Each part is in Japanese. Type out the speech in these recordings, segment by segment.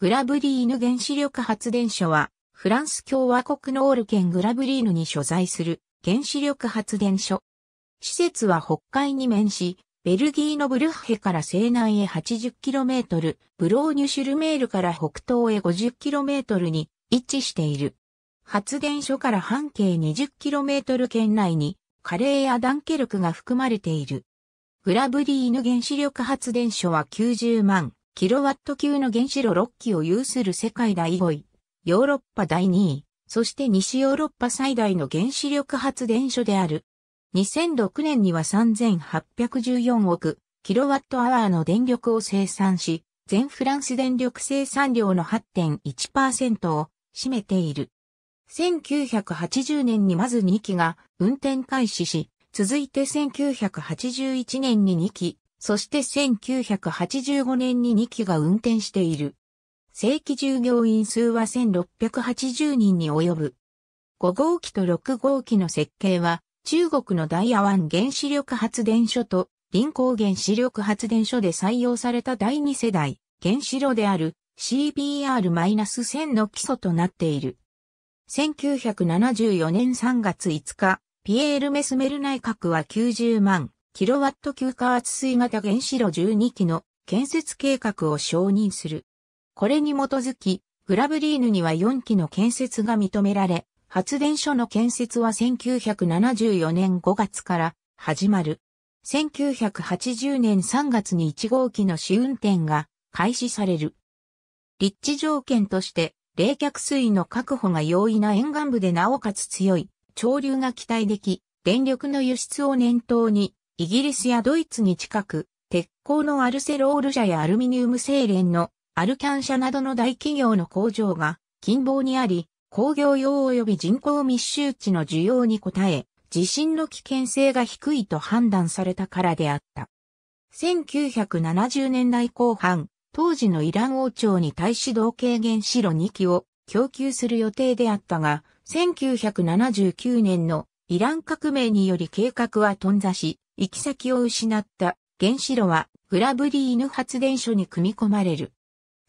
グラブリーヌ原子力発電所は、フランス共和国のオール県グラブリーヌに所在する原子力発電所。施設は北海に面し、ベルギーのブルッヘから西南へ 80km、ブローニュシュルメールから北東へ 50km に位置している。発電所から半径 20km 圏内にカレーやダンケルクが含まれている。グラブリーヌ原子力発電所は90万キロワット級の原子炉6基を有する世界第5位、ヨーロッパ第2位、そして西ヨーロッパ最大の原子力発電所である。2006年には3814億キロワットアワーの電力を生産し、全フランス電力生産量の8.1%を占めている。1980年にまず2機が運転開始し、続いて1981年に2機そして1985年に2機が運転している。正規従業員数は1680人に及ぶ。5号機と6号機の設計は、中国のダ大ワ湾原子力発電所と臨港原子力発電所で採用された第2世代原子炉である CBR-1000 の基礎となっている。1974年3月5日、ピエール・メスメル内閣は90万キロワット級加圧水型原子炉12基の建設計画を承認する。これに基づき、グラブリーヌには4基の建設が認められ、発電所の建設は1974年5月から始まる。1980年3月に1号機の試運転が開始される。立地条件として冷却水の確保が容易な沿岸部でなおかつ強い潮流が期待でき、電力の輸出を念頭にイギリスやドイツに近く、鉄鋼のアルセロール社やアルミニウム製錬のアルキャン社などの大企業の工場が近傍にあり、工業用及び人口密集地の需要に応え、地震の危険性が低いと判断されたからであった。1970年代後半、当時のイラン王朝に対し同軽減しろ。2機を供給する予定であったが、1979年のイラン革命により計画は頓挫し、行き先を失った原子炉はグラブリーヌ発電所に組み込まれる。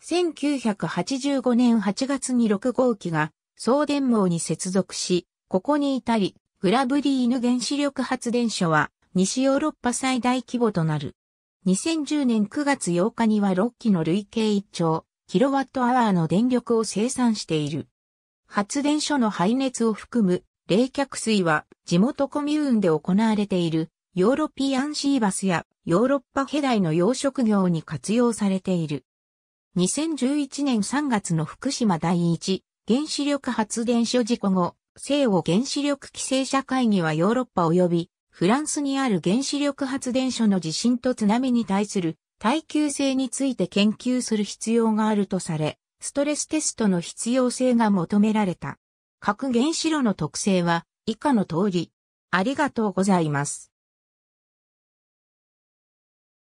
1985年8月に6号機が送電網に接続し、ここに至り、グラブリーヌ原子力発電所は西ヨーロッパ最大規模となる。2010年9月8日には6機の累計1兆キロワットアワーの電力を生産している。発電所の排熱を含む冷却水は地元コミューンで行われているヨーロピアンシーバスやヨーロッパヘダイの養殖業に活用されている。2011年3月の福島第一原子力発電所事故後、西欧原子力規制者会議はヨーロッパ及びフランスにある原子力発電所の地震と津波に対する耐久性について研究する必要があるとされ、ストレステストの必要性が求められた。核原子炉の特性は以下の通り。ありがとうございます。